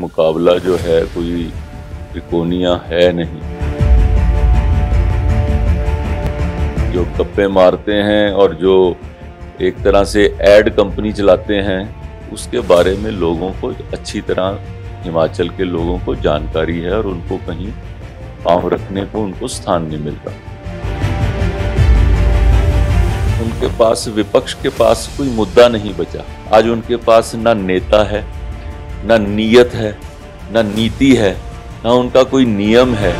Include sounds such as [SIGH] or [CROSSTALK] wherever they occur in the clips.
मुकाबला जो है कोई त्रिकोणिया है नहीं जो कप्पे मारते हैं और जो एक तरह से एड कंपनी चलाते हैं उसके बारे में लोगों को अच्छी तरह हिमाचल के लोगों को जानकारी है और उनको कहीं पाँव रखने को उनको स्थान नहीं मिलता उनके पास विपक्ष के पास कोई मुद्दा नहीं बचा आज उनके पास ना नेता है ना नीयत है ना नीति है न उनका कोई नियम है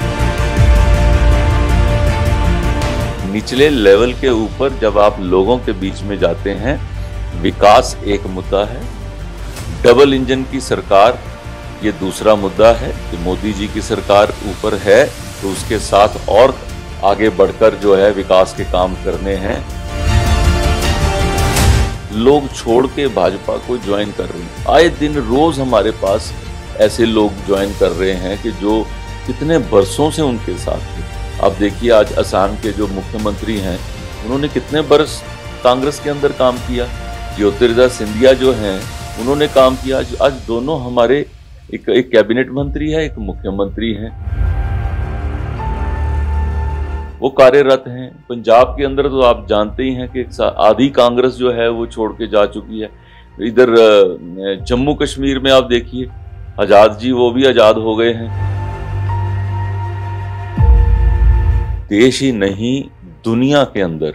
निचले लेवल के ऊपर जब आप लोगों के बीच में जाते हैं विकास एक मुद्दा है डबल इंजन की सरकार ये दूसरा मुद्दा है कि मोदी जी की सरकार ऊपर है तो उसके साथ और आगे बढ़कर जो है विकास के काम करने हैं लोग छोड़ के भाजपा को ज्वाइन कर रही है आए दिन रोज हमारे पास ऐसे लोग ज्वाइन कर रहे हैं कि जो कितने बरसों से उनके साथ थे आप देखिए आज असम के जो मुख्यमंत्री हैं उन्होंने कितने बरस कांग्रेस के अंदर काम किया ज्योतिर्दा सिंधिया जो हैं उन्होंने काम किया आज आज दोनों हमारे एक एक कैबिनेट मंत्री है एक मुख्यमंत्री हैं वो कार्यरत हैं पंजाब के अंदर तो आप जानते ही हैं कि आधी कांग्रेस जो है वो छोड़ के जा चुकी है इधर जम्मू कश्मीर में आप देखिए आज़ाद जी वो भी आज़ाद हो गए हैं देश ही नहीं दुनिया के अंदर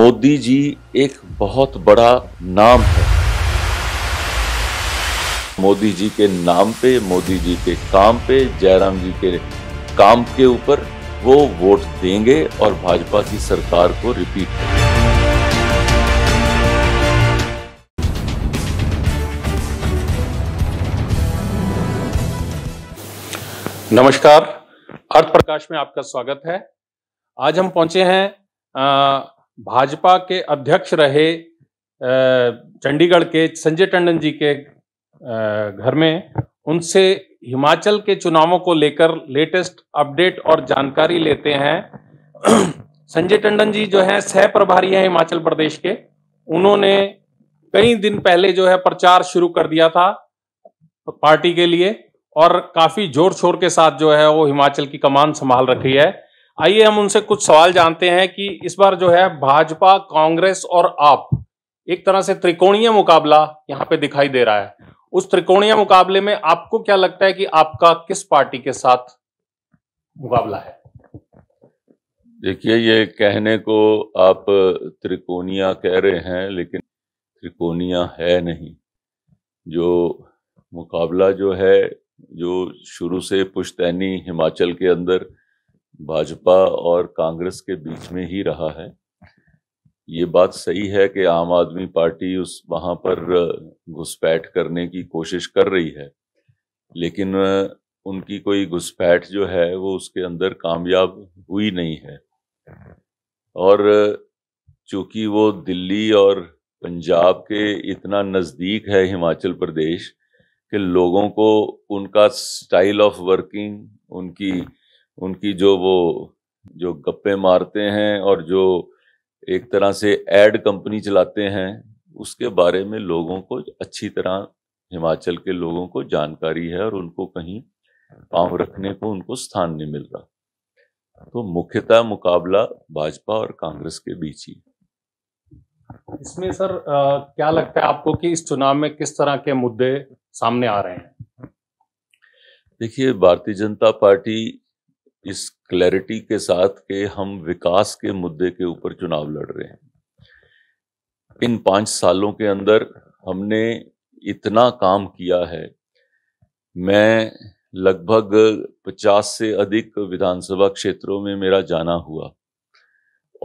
मोदी जी एक बहुत बड़ा नाम है मोदी जी के नाम पे मोदी जी के काम पे जयराम जी के काम के ऊपर वो वोट देंगे और भाजपा की सरकार को रिपीट नमस्कार अर्थ प्रकाश में आपका स्वागत है आज हम पहुंचे हैं भाजपा के अध्यक्ष रहे चंडीगढ़ के संजय टंडन जी के घर में उनसे हिमाचल के चुनावों को लेकर लेटेस्ट अपडेट और जानकारी लेते हैं [CLEARS THROAT] संजय टंडन जी जो है सह प्रभारी हैं हिमाचल प्रदेश के उन्होंने कई दिन पहले जो है प्रचार शुरू कर दिया था पार्टी के लिए और काफी जोर शोर के साथ जो है वो हिमाचल की कमान संभाल रखी है आइए हम उनसे कुछ सवाल जानते हैं कि इस बार जो है भाजपा कांग्रेस और आप एक तरह से त्रिकोणीय मुकाबला यहाँ पे दिखाई दे रहा है उस त्रिकोणीय मुकाबले में आपको क्या लगता है कि आपका किस पार्टी के साथ मुकाबला है देखिए ये कहने को आप त्रिकोणिया कह रहे हैं लेकिन त्रिकोणिया है नहीं जो मुकाबला जो है जो शुरू से पुश्तैनी हिमाचल के अंदर भाजपा और कांग्रेस के बीच में ही रहा है ये बात सही है कि आम आदमी पार्टी उस वहाँ पर घुसपैठ करने की कोशिश कर रही है लेकिन उनकी कोई घुसपैठ जो है वो उसके अंदर कामयाब हुई नहीं है और चूंकि वो दिल्ली और पंजाब के इतना नज़दीक है हिमाचल प्रदेश कि लोगों को उनका स्टाइल ऑफ वर्किंग उनकी उनकी जो वो जो गप्पे मारते हैं और जो एक तरह से एड कंपनी चलाते हैं उसके बारे में लोगों को अच्छी तरह हिमाचल के लोगों को जानकारी है और उनको कहीं पांव रखने को उनको स्थान नहीं मिल रहा तो मुख्यतः मुकाबला भाजपा और कांग्रेस के बीच ही इसमें सर आ, क्या लगता है आपको कि इस चुनाव में किस तरह के मुद्दे सामने आ रहे हैं देखिए भारतीय जनता पार्टी इस क्लैरिटी के साथ के हम विकास के मुद्दे के ऊपर चुनाव लड़ रहे हैं इन पांच सालों के अंदर हमने इतना काम किया है मैं लगभग 50 से अधिक विधानसभा क्षेत्रों में मेरा जाना हुआ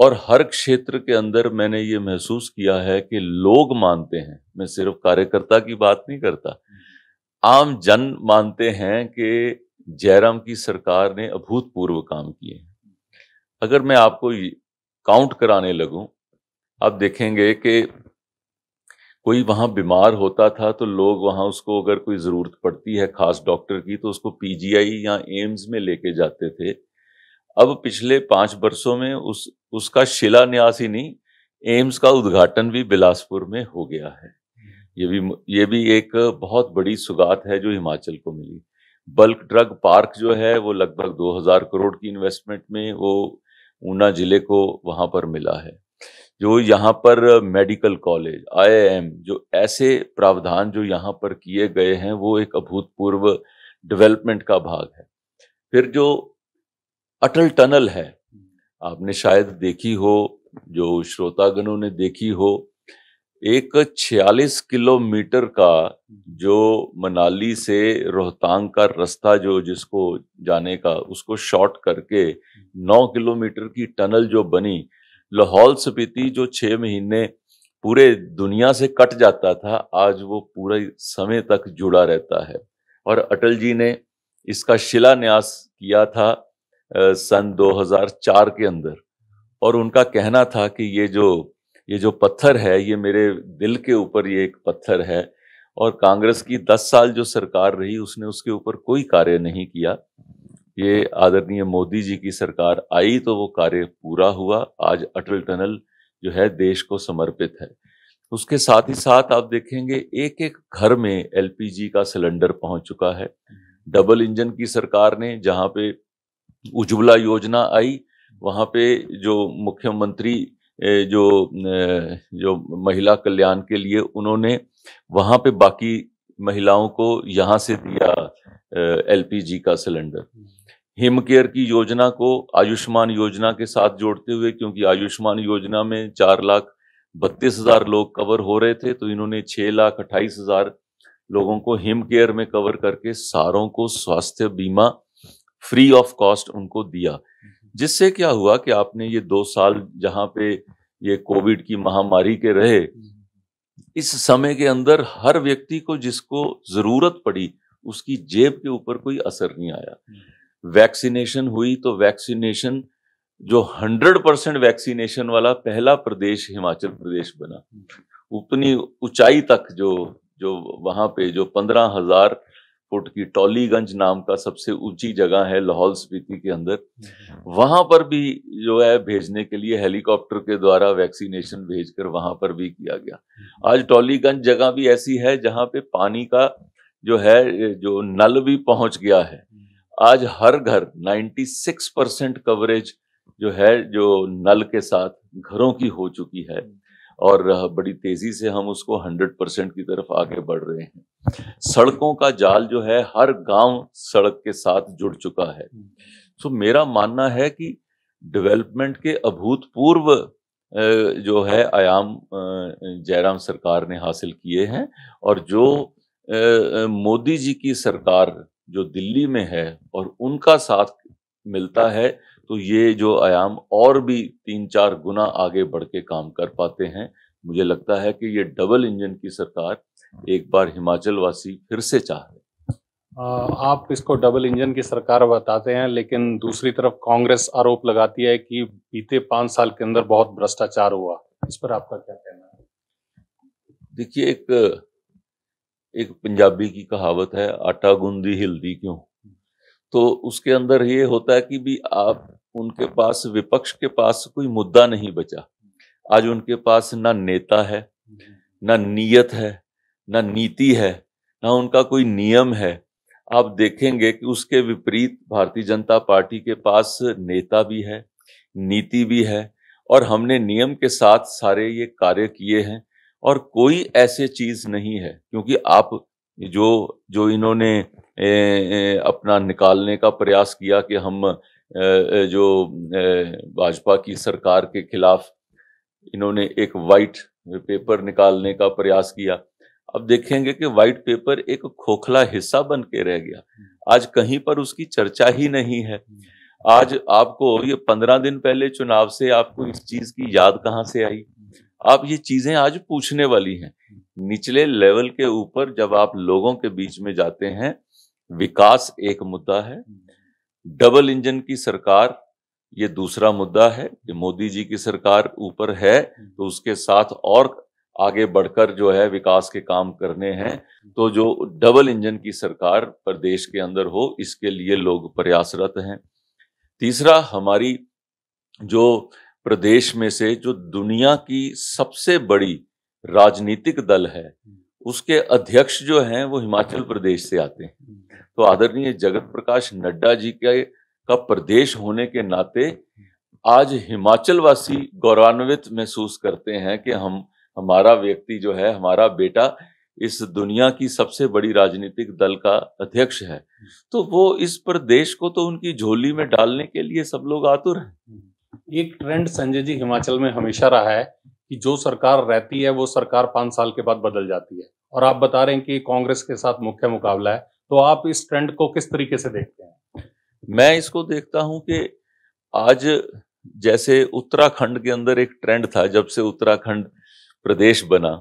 और हर क्षेत्र के अंदर मैंने ये महसूस किया है कि लोग मानते हैं मैं सिर्फ कार्यकर्ता की बात नहीं करता आम जन मानते हैं कि जयराम की सरकार ने अभूतपूर्व काम किए हैं अगर मैं आपको काउंट कराने लगूं आप देखेंगे कि कोई वहां बीमार होता था तो लोग वहां उसको अगर कोई ज़रूरत पड़ती है ख़ास डॉक्टर की तो उसको पीजीआई या एम्स में लेके जाते थे अब पिछले पांच वर्षों में उस उसका शिलान्यास ही नहीं एम्स का उद्घाटन भी बिलासपुर में हो गया है ये भी ये भी एक बहुत बड़ी सुगात है जो हिमाचल को मिली बल्क ड्रग पार्क जो है वो लगभग 2000 करोड़ की इन्वेस्टमेंट में वो ऊना जिले को वहाँ पर मिला है जो यहाँ पर मेडिकल कॉलेज आईआईएम जो ऐसे प्रावधान जो यहाँ पर किए गए हैं वो एक अभूतपूर्व डेवलपमेंट का भाग है फिर जो अटल टनल है आपने शायद देखी हो जो श्रोतागणों ने देखी हो एक छियालीस किलोमीटर का जो मनाली से रोहतांग का रास्ता जो जिसको जाने का उसको शॉर्ट करके नौ किलोमीटर की टनल जो बनी लाहौल स्पीति जो छः महीने पूरे दुनिया से कट जाता था आज वो पूरे समय तक जुड़ा रहता है और अटल जी ने इसका शिलान्यास किया था सन 2004 के अंदर और उनका कहना था कि ये जो ये जो पत्थर है ये मेरे दिल के ऊपर ये एक पत्थर है और कांग्रेस की दस साल जो सरकार रही उसने उसके ऊपर कोई कार्य नहीं किया ये आदरणीय मोदी जी की सरकार आई तो वो कार्य पूरा हुआ आज अटल टनल जो है देश को समर्पित है उसके साथ ही साथ आप देखेंगे एक एक घर में एलपीजी का सिलेंडर पहुंच चुका है डबल इंजन की सरकार ने जहां पे उज्ज्वला योजना आई वहां पे जो मुख्यमंत्री जो जो महिला कल्याण के लिए उन्होंने वहां पे बाकी महिलाओं को यहाँ से दिया एलपीजी का सिलेंडर हिम केयर की योजना को आयुष्मान योजना के साथ जोड़ते हुए क्योंकि आयुष्मान योजना में चार लाख बत्तीस हजार लोग कवर हो रहे थे तो इन्होंने छह लाख अट्ठाईस हजार लोगों को हिम केयर में कवर करके सारों को स्वास्थ्य बीमा फ्री ऑफ कॉस्ट उनको दिया जिससे क्या हुआ कि आपने ये दो साल जहां पे ये कोविड की महामारी के रहे इस समय के अंदर हर व्यक्ति को जिसको जरूरत पड़ी उसकी जेब के ऊपर कोई असर नहीं आया वैक्सीनेशन हुई तो वैक्सीनेशन जो हंड्रेड परसेंट वैक्सीनेशन वाला पहला प्रदेश हिमाचल प्रदेश बना उतनी ऊंचाई तक जो जो वहां पे जो पंद्रह हजार फुट की टॉलीगंज नाम का सबसे ऊंची जगह है लाहौल स्पीति के अंदर हम्म। वहां पर भी जो है भेजने के लिए हेलीकॉप्टर के द्वारा वैक्सीनेशन भेजकर वहां पर भी किया गया हम्म। आज टॉलीगंज जगह भी ऐसी है जहां पे पानी का जो है जो नल भी पहुंच गया है हम्म। आज हर घर 96 परसेंट कवरेज जो है जो नल के साथ घरों की हो चुकी है और बड़ी तेज़ी से हम उसको 100 परसेंट की तरफ आगे बढ़ रहे हैं सड़कों का जाल जो है हर गांव सड़क के साथ जुड़ चुका है तो मेरा मानना है कि डेवलपमेंट के अभूतपूर्व जो है आयाम जयराम सरकार ने हासिल किए हैं और जो मोदी जी की सरकार जो दिल्ली में है और उनका साथ मिलता है तो ये जो आयाम और भी तीन चार गुना आगे बढ़ के काम कर पाते हैं मुझे लगता है कि ये डबल इंजन की सरकार एक बार हिमाचल वासी फिर से चाह रहे आप इसको डबल इंजन की सरकार बताते हैं लेकिन दूसरी तरफ कांग्रेस आरोप लगाती है कि बीते पांच साल के अंदर बहुत भ्रष्टाचार हुआ इस पर आपका क्या कहना है देखिए एक एक पंजाबी की कहावत है आटा गूंदी हिलदी क्यों तो उसके अंदर ये होता है कि भी आप उनके पास विपक्ष के पास कोई मुद्दा नहीं बचा आज उनके पास ना नेता है ना नीयत है ना नीति है ना उनका कोई नियम है आप देखेंगे कि उसके विपरीत भारतीय जनता पार्टी के पास नेता भी है नीति भी है और हमने नियम के साथ सारे ये कार्य किए हैं और कोई ऐसे चीज नहीं है क्योंकि आप जो जो इन्होंने ए, ए, अपना निकालने का प्रयास किया कि हम जो भाजपा की सरकार के खिलाफ इन्होंने एक वाइट पेपर निकालने का प्रयास किया अब देखेंगे कि वाइट पेपर एक खोखला हिस्सा बन के रह गया आज कहीं पर उसकी चर्चा ही नहीं है आज आपको ये पंद्रह दिन पहले चुनाव से आपको इस चीज की याद कहाँ से आई आप ये चीजें आज पूछने वाली हैं निचले लेवल के ऊपर जब आप लोगों के बीच में जाते हैं विकास एक मुद्दा है डबल इंजन की सरकार ये दूसरा मुद्दा है कि मोदी जी की सरकार ऊपर है तो उसके साथ और आगे बढ़कर जो है विकास के काम करने हैं तो जो डबल इंजन की सरकार प्रदेश के अंदर हो इसके लिए लोग प्रयासरत हैं तीसरा हमारी जो प्रदेश में से जो दुनिया की सबसे बड़ी राजनीतिक दल है उसके अध्यक्ष जो हैं वो हिमाचल प्रदेश से आते हैं तो आदरणीय जगत प्रकाश नड्डा जी के का प्रदेश होने के नाते आज हिमाचलवासी गौरवान्वित महसूस करते हैं कि हम हमारा व्यक्ति जो है हमारा बेटा इस दुनिया की सबसे बड़ी राजनीतिक दल का अध्यक्ष है तो वो इस प्रदेश को तो उनकी झोली में डालने के लिए सब लोग आतुर हैं एक ट्रेंड संजय जी हिमाचल में हमेशा रहा है कि जो सरकार रहती है वो सरकार पांच साल के बाद बदल जाती है और आप बता रहे हैं कि कांग्रेस के साथ मुख्य मुकाबला है तो आप इस ट्रेंड को किस तरीके से देखते हैं मैं इसको देखता हूं कि आज जैसे उत्तराखंड के अंदर एक ट्रेंड था जब से उत्तराखंड प्रदेश बना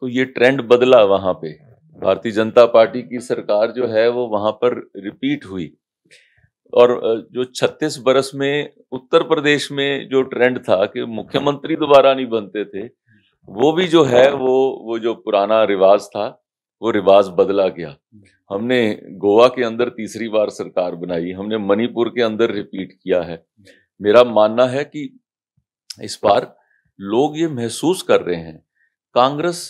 तो ये ट्रेंड बदला वहां पे भारतीय जनता पार्टी की सरकार जो है वो वहां पर रिपीट हुई और जो 36 बरस में उत्तर प्रदेश में जो ट्रेंड था कि मुख्यमंत्री दोबारा नहीं बनते थे वो भी जो है वो वो जो पुराना रिवाज था वो रिवाज बदला गया हमने गोवा के अंदर तीसरी बार सरकार बनाई हमने मणिपुर के अंदर रिपीट किया है मेरा मानना है कि इस बार लोग ये महसूस कर रहे हैं कांग्रेस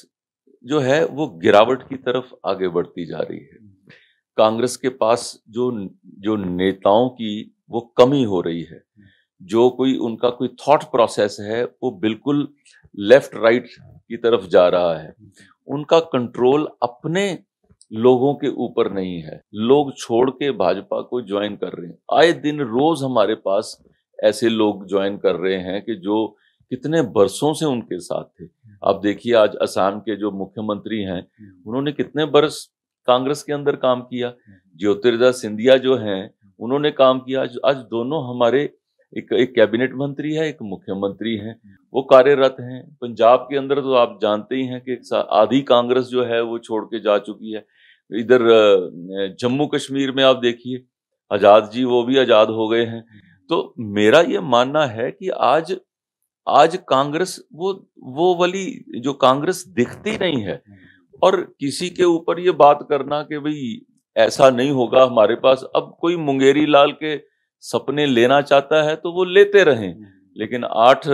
जो है वो गिरावट की तरफ आगे बढ़ती जा रही है कांग्रेस के पास जो जो नेताओं की वो कमी हो रही है जो कोई उनका कोई थॉट प्रोसेस है वो बिल्कुल लेफ्ट राइट की तरफ जा रहा है उनका कंट्रोल अपने लोगों के ऊपर नहीं है लोग छोड़ के भाजपा को ज्वाइन कर रहे हैं आए दिन रोज हमारे पास ऐसे लोग ज्वाइन कर रहे हैं कि जो कितने बरसों से उनके साथ थे आप देखिए आज असम के जो मुख्यमंत्री हैं उन्होंने कितने बरस कांग्रेस के अंदर काम किया ज्योतिर्दा सिंधिया जो हैं उन्होंने काम किया आज दोनों हमारे एक एक कैबिनेट मंत्री है एक मुख्यमंत्री है वो कार्यरत हैं पंजाब के अंदर तो आप जानते ही हैं कि आधी कांग्रेस जो है वो छोड़ के जा चुकी है इधर जम्मू कश्मीर में आप देखिए आज़ाद जी वो भी आज़ाद हो गए हैं तो मेरा ये मानना है कि आज आज कांग्रेस वो वो वाली जो कांग्रेस दिखती नहीं है और किसी के ऊपर ये बात करना कि भाई ऐसा नहीं होगा हमारे पास अब कोई मुंगेरी लाल के सपने लेना चाहता है तो वो लेते रहें हम्म। लेकिन आठ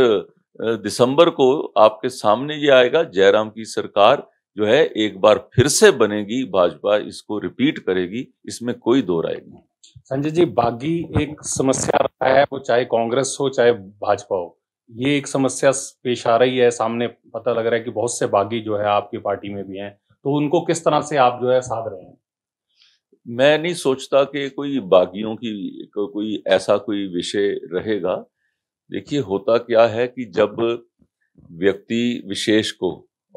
दिसंबर को आपके सामने ये आएगा जयराम की सरकार जो है एक बार फिर से बनेगी भाजपा इसको रिपीट करेगी इसमें कोई दो राय नहीं संजय जी बागी एक समस्या रहा है वो चाहे कांग्रेस हो चाहे भाजपा हो ये एक समस्या पेश आ रही है सामने पता लग रहा है कि बहुत से बागी जो है आपकी पार्टी में भी हैं तो उनको किस तरह से आप जो है साध रहे हैं मैं नहीं सोचता कि कोई बागियों की को, कोई ऐसा कोई विषय रहेगा देखिए होता क्या है कि जब व्यक्ति विशेष को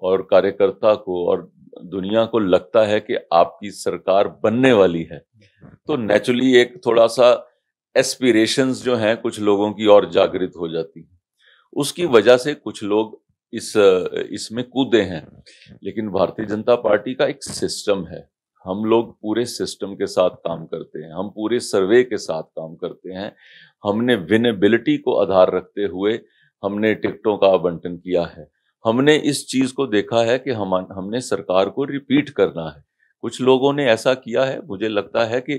और कार्यकर्ता को और दुनिया को लगता है कि आपकी सरकार बनने वाली है तो नेचुरली एक थोड़ा सा एस्पिरेशंस जो हैं कुछ लोगों की और जागृत हो जाती है उसकी वजह से कुछ लोग इस इसमें कूदे हैं लेकिन भारतीय जनता पार्टी का एक सिस्टम है हम लोग पूरे सिस्टम के साथ काम करते हैं हम पूरे सर्वे के साथ काम करते हैं हमने विनेबिलिटी को आधार रखते हुए हमने टिकटों का आवंटन किया है हमने इस चीज़ को देखा है कि हम हमने सरकार को रिपीट करना है कुछ लोगों ने ऐसा किया है मुझे लगता है कि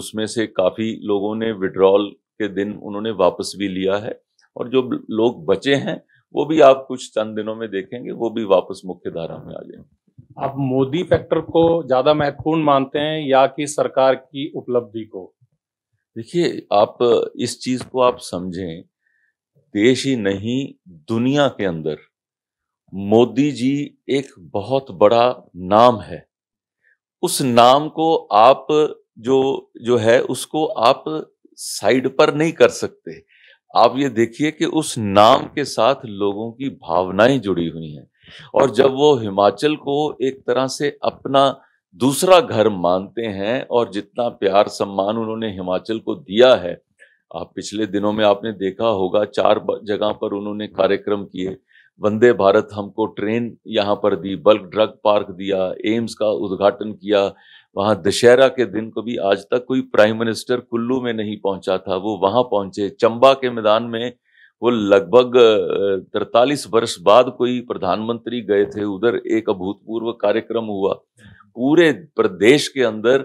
उसमें से काफ़ी लोगों ने विड्रॉल के दिन उन्होंने वापस भी लिया है और जो लोग बचे हैं वो भी आप कुछ चंद दिनों में देखेंगे वो भी वापस मुख्य धारा में आ जाएंगे आप मोदी फैक्टर को ज्यादा महत्वपूर्ण मानते हैं या कि सरकार की उपलब्धि को देखिए आप इस चीज को आप समझें देश ही नहीं दुनिया के अंदर मोदी जी एक बहुत बड़ा नाम है उस नाम को आप जो जो है उसको आप साइड पर नहीं कर सकते आप ये देखिए कि उस नाम के साथ लोगों की भावनाएं जुड़ी हुई हैं और जब वो हिमाचल को एक तरह से अपना दूसरा घर मानते हैं और जितना प्यार सम्मान उन्होंने हिमाचल को दिया है आप पिछले दिनों में आपने देखा होगा चार जगह पर उन्होंने कार्यक्रम किए वंदे भारत हमको ट्रेन यहाँ पर दी बल्क ड्रग पार्क दिया एम्स का उद्घाटन किया वहाँ दशहरा के दिन को भी आज तक कोई प्राइम मिनिस्टर कुल्लू में नहीं पहुंचा था वो वहाँ पहुंचे चंबा के मैदान में वो लगभग तिरतालीस वर्ष बाद कोई प्रधानमंत्री गए थे उधर एक अभूतपूर्व कार्यक्रम हुआ पूरे प्रदेश के अंदर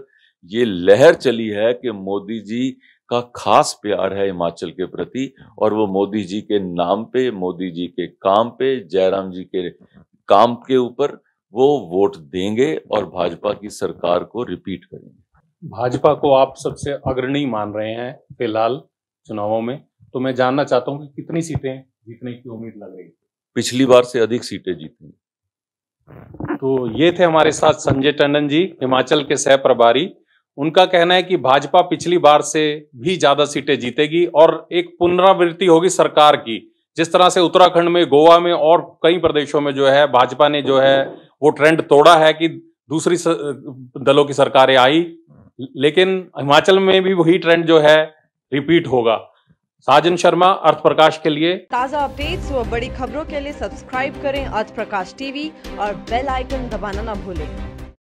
ये लहर चली है कि मोदी जी का खास प्यार है हिमाचल के प्रति और वो मोदी जी के नाम पे मोदी जी के काम पे जयराम जी के काम के ऊपर वो वोट देंगे और भाजपा की सरकार को रिपीट करेंगे भाजपा को आप सबसे अग्रणी मान रहे हैं फिलहाल चुनावों में तो मैं जानना चाहता हूँ कि कितनी सीटें जीतने की उम्मीद लग रही है पिछली बार से अधिक सीटें जीतेंगी तो ये थे हमारे साथ संजय टंडन जी हिमाचल के सह प्रभारी उनका कहना है कि भाजपा पिछली बार से भी ज्यादा सीटें जीतेगी और एक पुनरावृत्ति होगी सरकार की जिस तरह से उत्तराखंड में गोवा में और कई प्रदेशों में जो है भाजपा ने जो है वो ट्रेंड तोड़ा है कि दूसरी दलों की सरकारें आई लेकिन हिमाचल में भी वही ट्रेंड जो है रिपीट होगा साजन शर्मा अर्थ प्रकाश के लिए ताज़ा अपडेट्स और बड़ी खबरों के लिए सब्सक्राइब करें अर्थ प्रकाश टीवी और बेल आइकन दबाना न भूलें